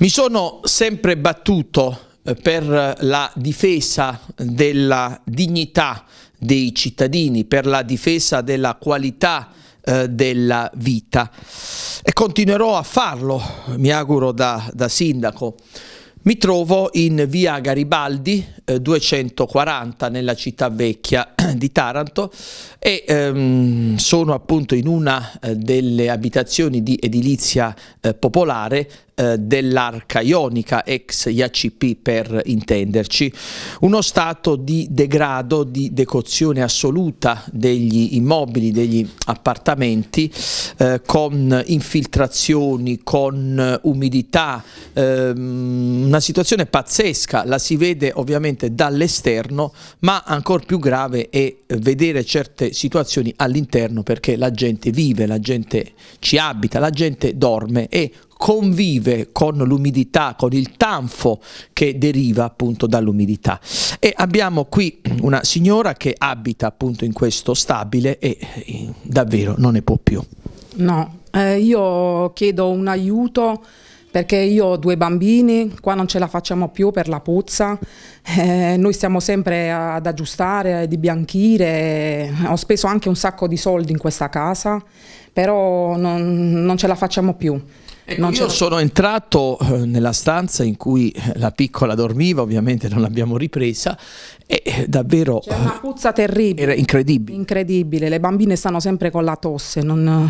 Mi sono sempre battuto eh, per la difesa della dignità dei cittadini, per la difesa della qualità eh, della vita e continuerò a farlo, mi auguro da, da sindaco. Mi trovo in via Garibaldi 240 eh, nella città vecchia di Taranto e ehm, sono appunto in una delle abitazioni di edilizia eh, popolare eh, dell'arca ionica, ex IACP per intenderci, uno stato di degrado, di decozione assoluta degli immobili, degli appartamenti, eh, con infiltrazioni, con umidità, ehm, una situazione pazzesca, la si vede ovviamente dall'esterno, ma ancora più grave è vedere certe situazioni all'interno perché la gente vive, la gente ci abita, la gente dorme e convive con l'umidità, con il tanfo che deriva appunto dall'umidità. E abbiamo qui una signora che abita appunto in questo stabile e eh, davvero non ne può più. No, eh, io chiedo un aiuto perché io ho due bambini, qua non ce la facciamo più per la puzza, eh, noi stiamo sempre ad aggiustare, di bianchire, ho speso anche un sacco di soldi in questa casa, però non, non ce la facciamo più. Ecco, io sono entrato eh, nella stanza in cui eh, la piccola dormiva, ovviamente non l'abbiamo ripresa, e eh, davvero... C'era una puzza terribile. Era incredibile. Incredibile, le bambine stanno sempre con la tosse, non,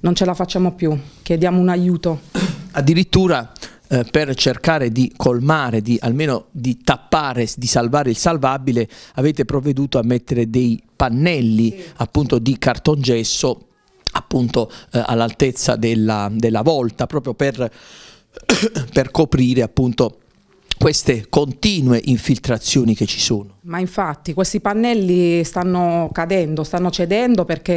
non ce la facciamo più, chiediamo un aiuto. Addirittura per cercare di colmare, di, almeno di tappare, di salvare il salvabile, avete provveduto a mettere dei pannelli sì. appunto di cartongesso appunto eh, all'altezza della, della, volta, proprio per, per coprire appunto queste continue infiltrazioni che ci sono. Ma infatti questi pannelli stanno cadendo, stanno cedendo perché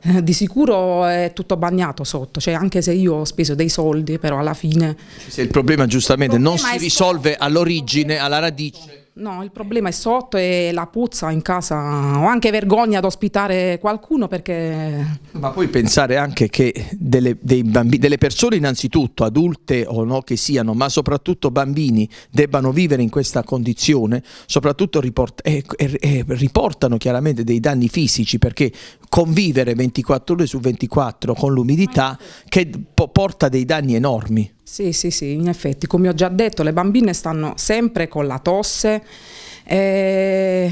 eh, di sicuro è tutto bagnato sotto, cioè anche se io ho speso dei soldi però alla fine... Se il problema giustamente il problema non si risolve all'origine, alla radice... No, il problema è sotto e la puzza in casa. Ho anche vergogna ad ospitare qualcuno perché... Ma poi pensare anche che delle, bambini, delle persone innanzitutto, adulte o no che siano, ma soprattutto bambini, debbano vivere in questa condizione, soprattutto riport eh, eh, eh riportano chiaramente dei danni fisici perché convivere 24 ore su 24 con l'umidità che porta dei danni enormi. Sì, sì, sì, in effetti, come ho già detto, le bambine stanno sempre con la tosse. Eh,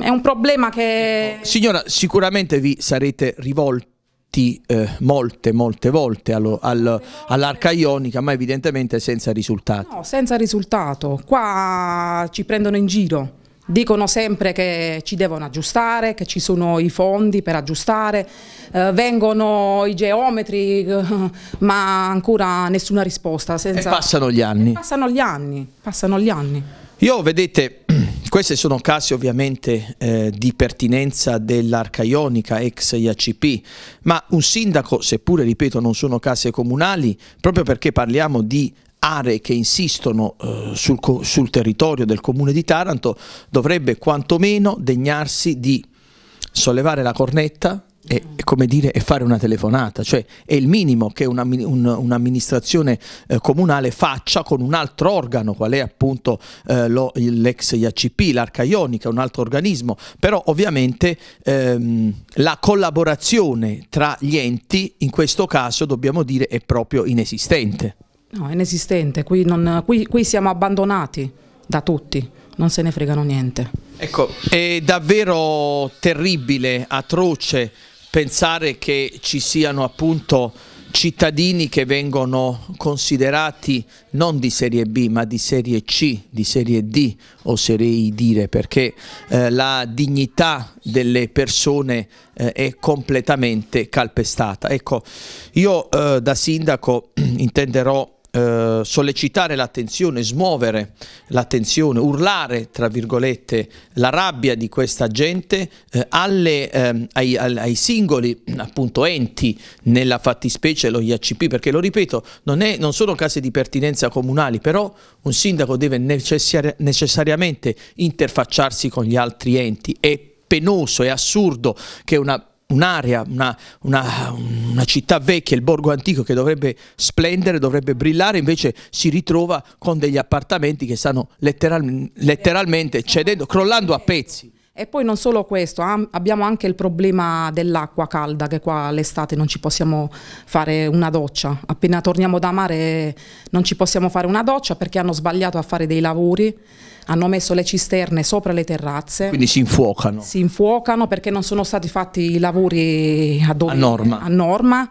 è un problema che... Signora, sicuramente vi sarete rivolti eh, molte, molte volte allo, al, all'arca ionica, ma evidentemente senza risultato. No, senza risultato. Qua ci prendono in giro. Dicono sempre che ci devono aggiustare, che ci sono i fondi per aggiustare, eh, vengono i geometri, eh, ma ancora nessuna risposta. Senza... passano gli anni. Passano gli anni, passano gli anni. Io, vedete, questi sono casi ovviamente eh, di pertinenza dell'arca ionica ex IACP, ma un sindaco, seppure ripeto non sono case comunali, proprio perché parliamo di aree che insistono eh, sul, sul territorio del comune di Taranto dovrebbe quantomeno degnarsi di sollevare la cornetta e, dire, e, fare una telefonata, cioè è il minimo che un'amministrazione un, un eh, comunale faccia con un altro organo, qual è appunto eh, l'ex IACP, l'arca ionica, un altro organismo, però ovviamente ehm, la collaborazione tra gli enti in questo caso dobbiamo dire è proprio inesistente. No, è inesistente, qui, non, qui, qui siamo abbandonati da tutti, non se ne fregano niente. Ecco, è davvero terribile, atroce pensare che ci siano appunto cittadini che vengono considerati non di serie B ma di serie C, di serie D oserei dire perché eh, la dignità delle persone eh, è completamente calpestata. Ecco, io eh, da sindaco intenderò eh, sollecitare l'attenzione, smuovere l'attenzione, urlare, tra virgolette, la rabbia di questa gente eh, alle, eh, ai, ai, singoli appunto, enti, nella fattispecie lo IACP, perché lo ripeto, non, è, non sono casi di pertinenza comunali, però un sindaco deve necessari necessariamente interfacciarsi con gli altri enti. È penoso, è assurdo che una un'area, una, una, una, città vecchia, il borgo antico che dovrebbe splendere, dovrebbe brillare, invece si ritrova con degli appartamenti che stanno letteral, letteralmente cedendo, crollando a pezzi. E poi non solo questo, abbiamo anche il problema dell'acqua calda, che qua all'estate non ci possiamo fare una doccia. Appena torniamo da mare non ci possiamo fare una doccia perché hanno sbagliato a fare dei lavori, hanno messo le cisterne sopra le terrazze. Quindi si infuocano. Si infuocano perché non sono stati fatti i lavori a, dove, a norma. A norma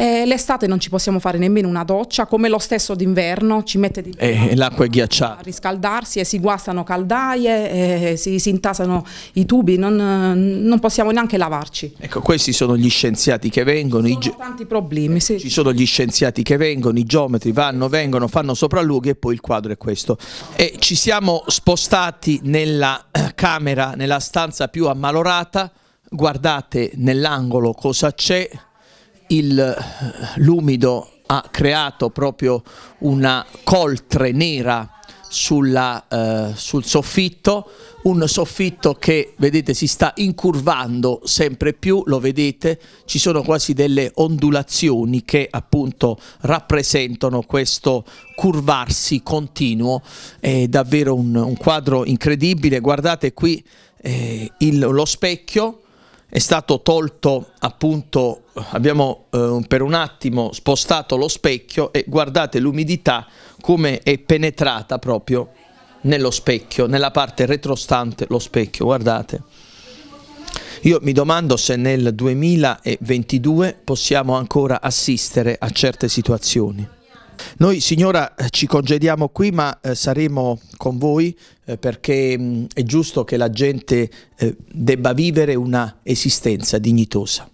eh, l'estate non ci possiamo fare nemmeno una doccia, come lo stesso d'inverno ci mette di... Eh, l'acqua è ghiacciata. A riscaldarsi e si guastano caldaie, eh, si, si, intasano i tubi, non, non, possiamo neanche lavarci. Ecco, questi sono gli scienziati che vengono. Ci sono tanti problemi, sì. Ci sono gli scienziati che vengono, i geometri vanno, vengono, fanno sopralluoghi e poi il quadro è questo. E ci siamo spostati nella eh, camera, nella stanza più ammalorata, guardate nell'angolo cosa c'è, eh, l'umido ha creato proprio una coltre nera sulla, eh, sul soffitto, un soffitto che vedete si sta incurvando sempre più, lo vedete, ci sono quasi delle ondulazioni che appunto rappresentano questo curvarsi continuo, è davvero un, un quadro incredibile, guardate qui eh, il, lo specchio, è stato tolto appunto, abbiamo eh, per un attimo spostato lo specchio e guardate l'umidità come è penetrata proprio nello specchio, nella parte retrostante lo specchio, guardate. Io mi domando se nel 2022 possiamo ancora assistere a certe situazioni. Noi signora eh, ci congediamo qui ma eh, saremo con voi eh, perché mh, mm, è giusto che la gente eh, debba vivere una esistenza dignitosa.